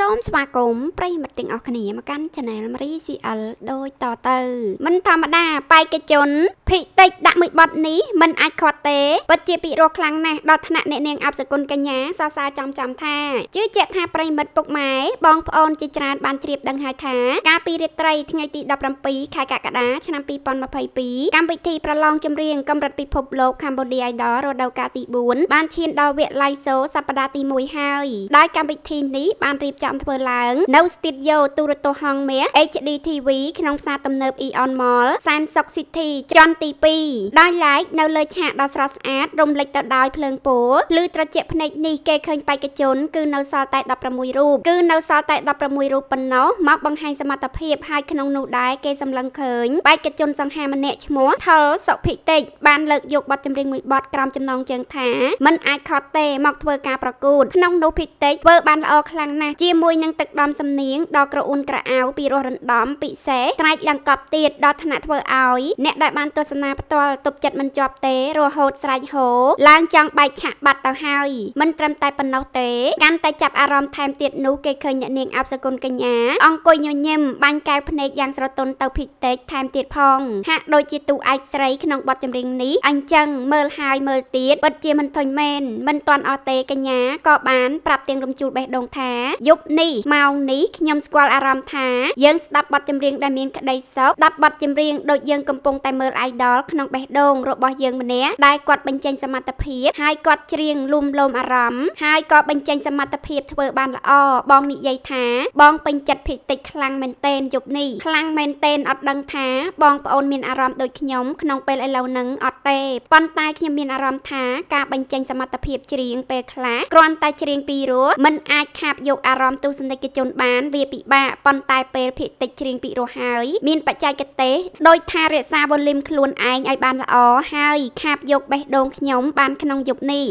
សូមស្វាគមន៍ប្រិយមិត្តទាំងអស់គ្នាមកកាន់ Channel Marie CL ដូចតទៅ មិនធម្មតាបេក្ខជន ភិតិចដាក់មួយបត់នេះមិនអាចខាត់ទេពិតជាពិរោះខ្លាំងណាស់ដល់ថ្នាក់អ្នកនាងអប្សគុណកញ្ញាសរសើរចំចំថាជឿជាក់ថាប្រិយមិត្តពុកម៉ែបងប្អូនជាច្រើនបានជ្រាបដឹងហើយថាកាលពីរាត្រីថ្ងៃទី17ខែកក្កដាឆ្នាំ2022កម្មវិធីប្រឡងចម្រៀងកម្រិតពិភពលោក Cambodia Idol រដូវកាលទី4បានឈានដល់វគ្គ Live Show សប្តាហ៍ទី1ហើយដោយកម្មវិធីនេះបានរៀបចំចំធ្វើឡើងនៅស្ទីឌីយ៉ូទូរទស្សន៍ហងមាស HD TV ក្នុងផ្សារទំនើប Aeon Mall សានសុក City ជាន់ទី2ដោយឡែកនៅលើឆាកដ៏ស្រស់ស្អាតរំលេចទៅដោយភ្លើងពណ៌ឬត្រជាក់ភ្នែកនេះគេឃើញបេក្ខជន គឺនៅសល់តែ16រូបគឺនៅសល់តែ16រូបប៉ុណ្ណោះមក បង្ហាញសមត្ថភាពហើយក្នុងនោះដែរគេសម្លឹងឃើញបេក្ខជនសង្ហាម្នាក់ឈ្មោះថលសុភិតិចបានលើកយកបទចម្រៀងមួយបទក្រំចំណងជើងថាមិនអាចខត់ទេមកធ្វើការប្រកួតក្នុងនោះភិតិចធ្វើបានល្អខ្លាំងណាស់ជាជាមួយនឹងទឹកដំសំនៀងដ៏ក្រអួនក្រអៅពីរសរណ្ដំពិសេសត្រែកឡើងកប់ទៀតដល់ថ្នាក់ធ្វើឲ្យអ្នកដែលបានទស្សនាផ្ទាល់ទប់ចិត្តមិនជាប់ទេរហូតស្រែកហោឡើងចង់បែកឆាកបាត់ទៅហើយមិនត្រឹមតែប៉ុណ្ណោះទេកាន់តែចាប់អារម្មណ៍ថែមទៀតនោះគេឃើញអ្នកនាងអប្សគុណកញ្ញាអង្គុយញញឹមបាញ់កែវភ្នែកយ៉ាងស្រទន់ទៅភិកតេកថែមទៀតផង ហាក់ដូចជាទូអាចស្រីក្នុងបទចម្រៀងនេះអញ្ចឹងមើលហើយមើលទៀតពិតជាមិនធុញមែនមិនតាន់អស់ទេកញ្ញាក៏បានប្រាប់ទៀងរំជួលបេះដូងថាយប់នេះម៉ោងនេះខ្ញុំស្គាល់អារម្មណ៍ថាយើងស្ដាប់បទចម្រៀងដែលមានក្តីសុខស្ដាប់បទចម្រៀងដូចយើងកំពុងតែមើល idol ក្នុងបេះដូងរបស់យើងម្នាក់ដែលគាត់បញ្ចេញសមត្ថភាពហើយគាត់ច្រៀងលុំលមអារម្មណ៍ហើយក៏បញ្ចេញសមត្ថភាពធ្វើបានល្អបងនិយាយថាបងពេញចិត្តភិកតិចខ្លាំងមែនតេនយប់នេះខ្លាំងមែនតេនអត់ដឹងថាបងប្អូនមានអារម្មណ៍ដូចខ្ញុំក្នុងពេលឥឡូវហ្នឹងអត់ទេប៉ុន្តែខ្ញុំមានអារម្មណ៍ថាការបញ្ចេញសមត្ថភាពច្រៀងពេលខ្លះគ្រាន់តែច្រៀងពីរោះมันអាចខាបយកអារម្មណ៍ទស្សនិកជនបានវាពិបាកប៉ុន្តែពេលភាគតិចជ្រៀងពីរស់ហើយ មានបច្ចេកទេសដោយថារក្សាវ៉ូលីមខ្លួនឯងឲ្យបានល្អហើយ ខាបយក បេះដូងខ្ញុំ បាន ក្នុងយប់នេះ